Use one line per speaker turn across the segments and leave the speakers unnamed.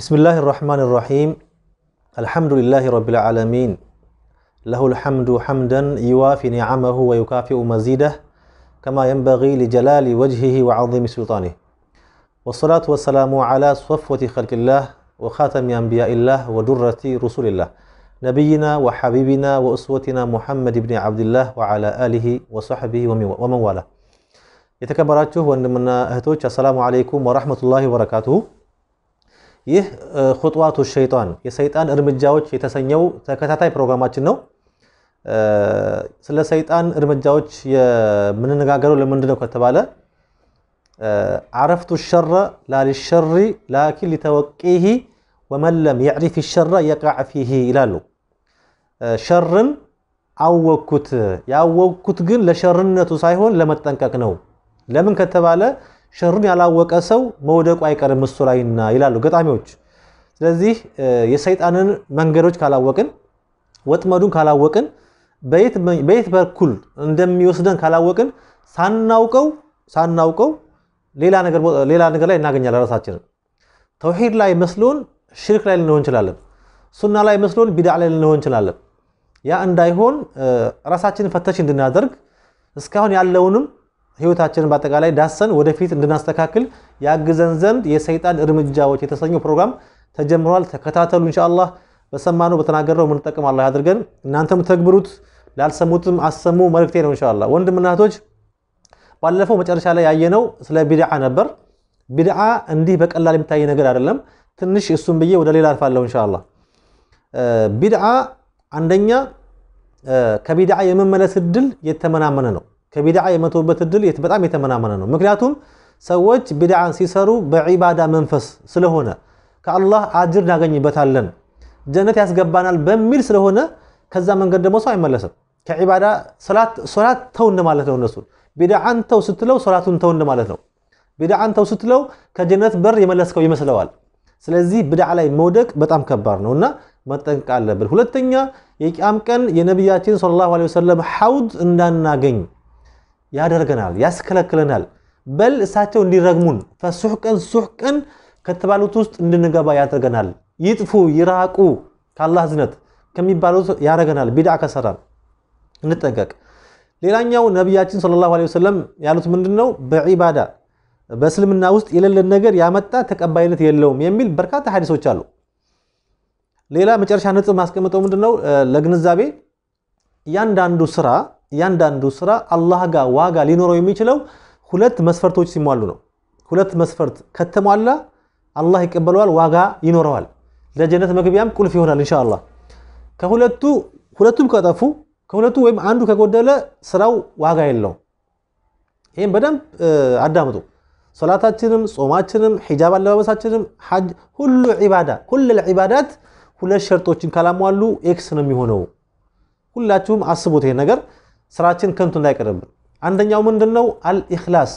بسم الله الرحمن الرحيم الحمد لله رب العالمين له الحمد حمدا يوافي نعمه ويكافئ مزيده كما ينبغي لجلال وجهه وعظيم سلطانه والصلاة والسلام على صفوة خلق الله وخاتم أنبياء الله ودرة رسول الله نبينا وحبيبنا وأسوتنا محمد بن عبد الله وعلى آله وصحبه ومن والاه يتكبرات وأن أهتوج السلام عليكم ورحمة الله وبركاته ይህ ሁጥዋቱ ሸይጣን የሰይጣን እርምጃዎች የተሰኘው ተከታታይ ፕሮግራማችን ነው። ስለ ሰይጣን እርምጃዎች የምንነጋገረው ለምንድን ነው ከተባለ አረፍቱ ሸረ ላሊሸሪ ላኪን ሊተወቂሂ ወመለም የዕሪፍ ሸረ የቃዕ ፊሂ ይላሉ። ሸርን አወቅኩት፣ ያወቅኩት ግን ለሸርነቱ ሳይሆን ለመጠንቀቅ ነው። ለምን ከተባለ ሸሩን ያላወቀ ሰው መውደቁ አይቀርም እሱ ላይና ይላሉ ገጣሚዎች። ስለዚህ የሰይጣንን መንገዶች ካላወቅን፣ ወጥመዱን ካላወቅን፣ በየት በኩል እንደሚወስደን ካላወቅን ሳናውቀው ሳናውቀው ሌላ ነገር ላይ እናገኛለን ራሳችንን። ተውሂድ ላይ መስሎን ሽርክ ላይ ልንሆን እንችላለን። ሱና ላይ መስሎን ቢድዓ ላይ ልንሆን እንችላለን። ያ እንዳይሆን ራሳችንን ፈተሽ እንድናደርግ እስካሁን ያለውንም ህይወታችንን በአጠቃላይ ዳሰን ወደፊት እንድናስተካክል ያግዘን ዘንድ የሰይጣን እርምጃዎች የተሰኘው ፕሮግራም ተጀምሯል። ተከታተሉ። እንሻላ በሰማኑ በተናገረው የምንጠቅም አላህ ያድርገን። እናንተም ተግብሩት፣ ላልሰሙትም አሰሙ መልክቴ ነው። እንሻላ ወንድም እናቶች፣ ባለፈው መጨረሻ ላይ ያየነው ስለ ቢድዓ ነበር። ቢድዓ እንዲህ በቀላል የሚታይ ነገር አይደለም። ትንሽ እሱን ብዬ ወደ ሌላ አልፋለሁ እንሻላ ቢድዓ አንደኛ ከቢድዓ የመመለስ እድል የተመናመነ ነው። ከቢድዓ የመተውበት እድል በጣም የተመናመነ ነው። ምክንያቱም ሰዎች ቢድዓን ሲሰሩ በዒባዳ መንፈስ ስለሆነ ከአላህ አጅር እናገኝበታለን ጀነት ያስገባናል በሚል ስለሆነ ከዛ መንገድ ደግሞ ሰው አይመለስም። ከዒባዳ ሶላት ተው እንደማለት ነው። እነሱ ቢድዓን ተው ስትለው ሶላቱን ተው እንደማለት ነው። ቢድዓን ተው ስትለው ከጀነት በር የመለስከው ይመስለዋል። ስለዚህ ብድዓ ላይ መውደቅ በጣም ከባድ ነው እና መጠንቀቅ አለብን። ሁለተኛ የቂያም ቀን የነቢያችን ሰለላሁ ዐለይሂ ወሰለም ሐውድ እንዳናገኝ ያደርገናል፣ ያስከለክለናል። በል እሳቸው እንዲረግሙን ፈሱሕቀን ሱሕቀን ከተባሉት ውስጥ እንድንገባ ያደርገናል። ይጥፉ ይራቁ ከአላህ ዝነት ከሚባሉት ያደርገናል። ቢድዓ ከሰራን እንጠንቀቅ። ሌላኛው ነቢያችን ሰለላሁ ዐለይሂ ወሰለም ያሉት ምንድን ነው? በዒባዳ በእስልምና ውስጥ የሌለን ነገር ያመጣ ተቀባይነት የለውም የሚል በርካታ ሀዲሶች አሉ። ሌላ መጨረሻ ነጥብ ማስቀምጠው ምንድን ነው ለግንዛቤ እያንዳንዱ ስራ እያንዳንዱ ስራ አላህ ጋር ዋጋ ሊኖረው የሚችለው ሁለት መስፈርቶች ሲሟሉ ነው። ሁለት መስፈርት ከተሟላ አላህ ይቀበለዋል፣ ዋጋ ይኖረዋል፣ ለጀነት መግቢያም ቁልፍ ይሆናል ኢንሻአላህ። ከሁለቱ ሁለቱም ከጠፉ ከሁለቱ ወይም አንዱ ከጎደለ ስራው ዋጋ የለው። ይህም በደንብ አዳምጡ። ሶላታችንም፣ ጾማችንም፣ ሒጃብ አለባበሳችንም፣ ሐጅ ሁሉ ዒባዳ ሁሉ ዒባዳት ሁለት ሸርጦችን ካላሟሉ ኤክስ ነው የሚሆነው። ሁላችሁም አስቡት ይሄ ነገር ስራችን ከንቱ እንዳይቀርብን። አንደኛው ምንድነው? አልኢኽላስ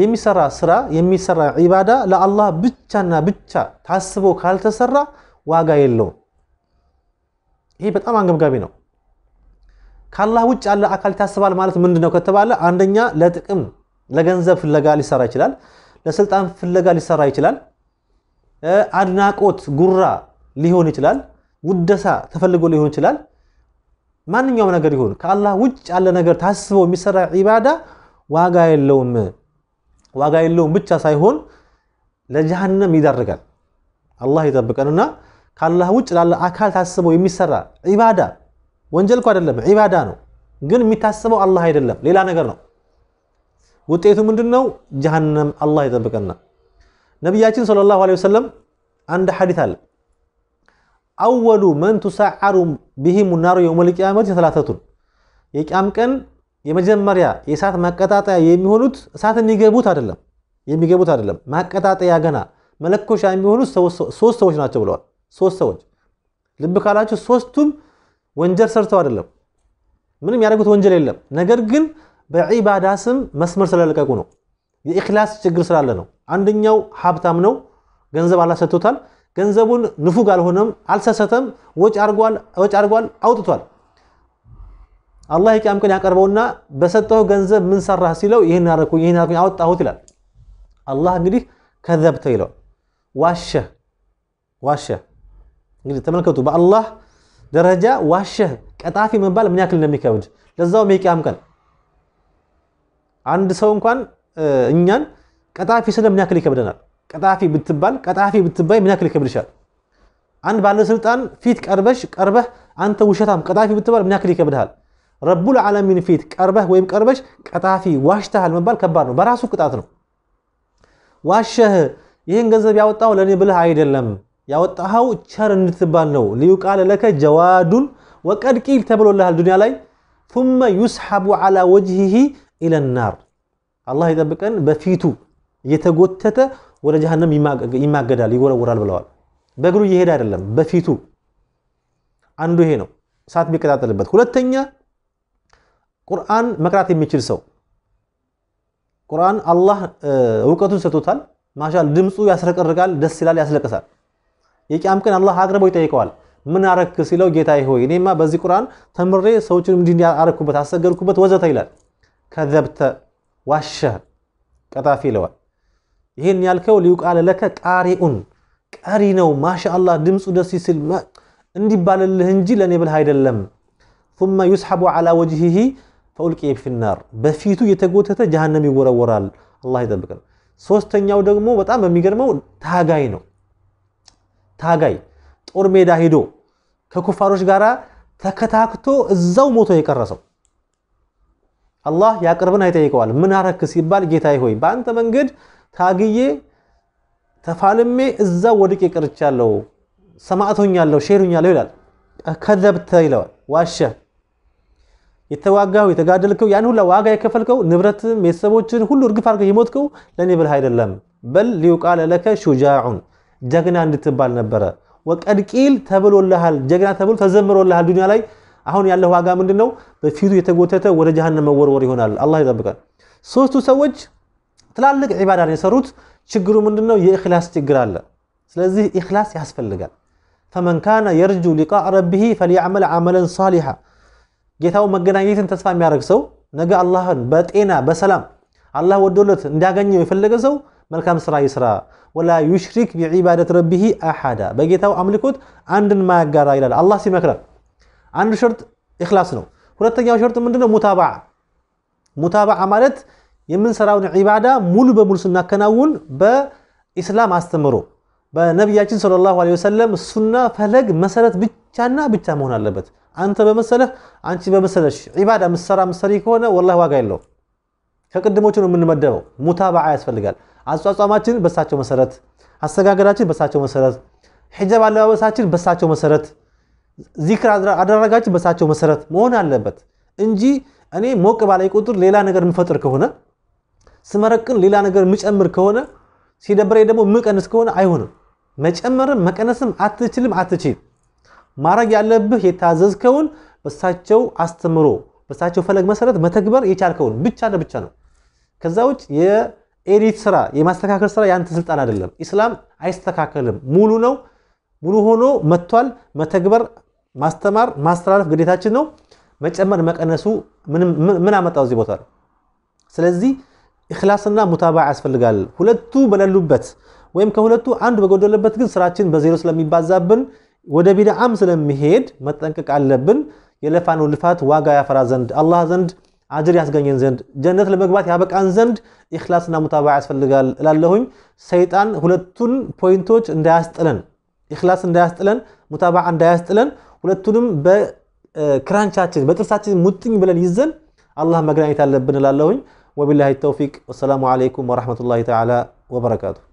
የሚሰራ ስራ የሚሰራ ዒባዳ ለአላህ ብቻና ብቻ ታስቦ ካልተሰራ ዋጋ የለውም። ይሄ በጣም አንገብጋቢ ነው። ከአላህ ውጭ ያለ አካል ይታስባል ማለት ምንድነው ከተባለ አንደኛ ለጥቅም ለገንዘብ ፍለጋ ሊሰራ ይችላል። ለስልጣን ፍለጋ ሊሰራ ይችላል። አድናቆት ጉራ ሊሆን ይችላል። ውደሳ ተፈልጎ ሊሆን ይችላል። ማንኛውም ነገር ይሁን ከአላህ ውጭ ያለ ነገር ታስበው የሚሰራ ዒባዳ ዋጋ የለውም። ዋጋ የለውም ብቻ ሳይሆን ለጀሃነም ይዳርጋል። አላህ ይጠብቀንና ከአላህ ውጭ ላለ አካል ታስበው የሚሰራ ዒባዳ ወንጀል አይደለም፣ ዒባዳ ነው። ግን የሚታስበው አላህ አይደለም፣ ሌላ ነገር ነው። ውጤቱ ምንድን ነው? ጀሃነም። አላህ ይጠብቀና ነቢያችን ሰለላሁ ዐለይሂ ወሰለም አንድ ሐዲት አለ አወሉ መን ቱሰዓሩ ብሂሙ ናሩ የውመል ቂያመት የተላተቱን የቂያም ቀን የመጀመሪያ የእሳት ማቀጣጠያ የሚሆኑት እሳት የሚገቡት አይደለም የሚገቡት አይደለም ማቀጣጠያ ገና መለኮሻ የሚሆኑት ሶስት ሰዎች ናቸው ብለዋል። ሶስት ሰዎች ልብ ካላችሁ ሶስቱም ወንጀል ሰርተው አይደለም፣ ምንም ያደረጉት ወንጀል የለም። ነገር ግን በዒባዳ ስም መስመር ስለለቀቁ ነው። የኢኽላስ ችግር ስላለ ነው። አንደኛው ሀብታም ነው፣ ገንዘብ አላሰጥቶታል። ገንዘቡን ንፉግ አልሆነም፣ አልሰሰተም፣ ወጭ አድርጓል፣ አውጥቷል። አላህ የቂያም ቀን ያቀርበውና በሰጠው ገንዘብ ምን ሰራህ ሲለው ይህን ያረኩኝ ይህን ያረኩኝ አወጣሁት ይላል። አላህ እንግዲህ ከዘብተ ይለው ዋሸ ዋሸ እንግዲህ ተመልከቱ በአላህ ደረጃ ዋሸ ቀጣፊ መባል ምን ያክል እንደሚከብድ ለዛው የቂያም ቀን አንድ ሰው እንኳን እኛን ቀጣፊ ስለ ምን ያክል ይከብደናል። ቀጣፊ ብትባል ቀጣፊ ብትባይ ምን ያክል ይከብድሻል? አንድ ባለስልጣን ፊት ቀርበሽ ቀርበህ አንተ ውሸታም ቀጣፊ ብትባል ምን ያክል ይከብድሃል? ረቡል ዓለሚን ፊት ቀርበህ ወይም ቀርበሽ ቀጣፊ ዋሽተሃል መባል ከባድ ነው። በራሱ ቅጣት ነው። ዋሸህ፣ ይህን ገንዘብ ያወጣው ለእኔ ብልህ አይደለም፣ ያወጣኸው ቸር እንድትባል ነው። ልዩ ቃል ለከ ጀዋዱን ወቀድ ቂል ተብሎልሃል ዱንያ ላይ ثመ ዩስሐቡ ዓላ ወጅሂሂ ኢለናር አላህ ይጠብቀን። በፊቱ እየተጎተተ ወደ ጀሃነም ይማገዳል፣ ይወረወራል ብለዋል። በእግሩ እየሄደ አይደለም፣ በፊቱ አንዱ ይሄ ነው፣ እሳት ቢቀጣጠልበት ሁለተኛ ቁርአን መቅራት የሚችል ሰው ቁርአን አላህ እውቀቱን ሰጥቶታል። ማሻል ድምፁ ያስረቀርቃል፣ ደስ ይላል፣ ያስለቅሳል። የቂያም ቀን አላህ አቅርቦ ይጠይቀዋል። ምን አረክ ሲለው ጌታ ሆይ እኔማ በዚህ ቁርአን ተምሬ ሰዎችን እንዲህ አረኩበት፣ አሰገድኩበት፣ ወዘተ ይላል። ከዘብተ ዋሸህ ቀጣፊ ይለዋል። ይህን ያልከው ሊውቃለ ለከ ቃሪኡን ቀሪ ነው። ማሻአላ ድምፁ ደስ ሲል እንዲባልልህ እንጂ ለእኔ ብልህ አይደለም። ثم ዩስሐቡ على وجهه فألقي في በፊቱ የተጎተተ ጀሃነም ይወረወራል። አላህ ይጠብቀን። ሶስተኛው ደግሞ በጣም በሚገርመው ታጋይ ነው። ታጋይ ጦር ሜዳ ሂዶ ከኩፋሮች ጋር ተከታክቶ እዛው ሞቶ የቀረሰው አላህ ያቅርብን አይጠይቀዋል። ምን አረክ ሲባል ጌታ ሆይ በአንተ መንገድ ታግዬ ተፋልሜ እዛ ወድቄ ቀርቻለሁ፣ ሰማዕቶኛለሁ፣ ሼሩኛለሁ ይላል። ከዘብተ ይለዋል፣ ዋሸ። የተዋጋው የተጋደልከው ያን ሁላ ዋጋ የከፈልከው ንብረትን፣ ቤተሰቦችን ሁሉ እርግፍ አድርገህ የሞትከው ለእኔ ብለህ አይደለም። በል ሊውቃለ ለከ ሹጃዑን ጀግና እንድትባል ነበረ። ወቀድቂል ተብሎልሃል፣ ጀግና ተብሎ ተዘምሮልሃል። ዱንያ ላይ አሁን ያለ ዋጋ ምንድን ነው? በፊቱ የተጎተተ ወደ ጀሃነም መወርወር ይሆናል። አላህ ይጠብቃል። ሶስቱ ሰዎች تلالك عبادة يسروت شجرو من دنو يخلاص شجرا له سلزه إخلاص يحصل لقال فمن كان يرجو لقاء ربه فليعمل عملا صالحا جثاو مجنا يتن تصفى ميارقسو نجا الله باتينا بسلام الله ودولت نداغني يفلق سو ملكام سرا يسرا ولا يشرك بعبادة ربه أحدا بجثاو أملكوت عندن ما جرى إلى الله سيمكرا عند شرط إخلاصنا ورتجاو شرط من دنو متابعة متابعة عملت የምንሰራውን ዒባዳ ሙሉ በሙሉ ስናከናውን በኢስላም አስተምሮ በነቢያችን ሰለላሁ ዐለይሂ ወሰለም ሱና ፈለግ መሰረት ብቻና ብቻ መሆን አለበት። አንተ በመሰለህ አንቺ በመሰለሽ ዒባዳ ምሰራ ምሰሪ ከሆነ ወላሂ ዋጋ የለውም። ከቅድሞቹ ነው የምንመደበው። ሙታባዓ ያስፈልጋል። አጿጿማችን በሳቸው መሰረት፣ አስተጋገዳችን በሳቸው መሰረት፣ ሒጃብ አለባበሳችን በሳቸው መሰረት፣ ዚክር አደረጋችን በሳቸው መሰረት መሆን አለበት እንጂ እኔ ሞቅ ባላይ ቁጥር ሌላ ነገር የምፈጥር ከሆነ ስመረቅን ሌላ ነገር ምጨምር ከሆነ ሲደብረኝ ደግሞ ምቀንስ ከሆነ አይሆንም። መጨመርም መቀነስም አትችልም አትችል። ማድረግ ያለብህ የታዘዝከውን በሳቸው አስተምሮ በሳቸው ፈለግ መሰረት መተግበር የቻልከውን ብቻ ለብቻ ነው። ከዛ ውጭ የኤዲት ስራ የማስተካከል ስራ ያንተ ስልጣን አይደለም። ኢስላም አይስተካከልም። ሙሉ ነው፣ ሙሉ ሆኖ መጥቷል። መተግበር፣ ማስተማር፣ ማስተላለፍ ግዴታችን ነው። መጨመር መቀነሱ ምን አመጣው እዚህ ቦታ ነው። ስለዚህ ኢኽላስና ሙታባ ያስፈልጋል። ሁለቱ በሌሉበት ወይም ከሁለቱ አንዱ በጎደለበት ግን ስራችን በዜሮ ስለሚባዛብን ወደ ቢድዓም ስለሚሄድ መጠንቀቅ አለብን። የለፋነው ልፋት ዋጋ ያፈራ ዘንድ አላህ ዘንድ አጅር ያስገኘን ዘንድ ጀነት ለመግባት ያበቃን ዘንድ ኢኽላስና ሙታባ ያስፈልጋል እላለሁኝ። ሰይጣን ሁለቱን ፖይንቶች እንዳያስጥለን፣ ኢኽላስ እንዳያስጥለን፣ ሙታባ እንዳያስጥለን፣ ሁለቱንም በክራንቻችን በጥርሳችን ሙጥኝ ብለን ይዘን አላህ መገናኘት አለብን እላለሁኝ። وبالله التوفيق والسلام عليكم ورحمة الله تعالى وبركاته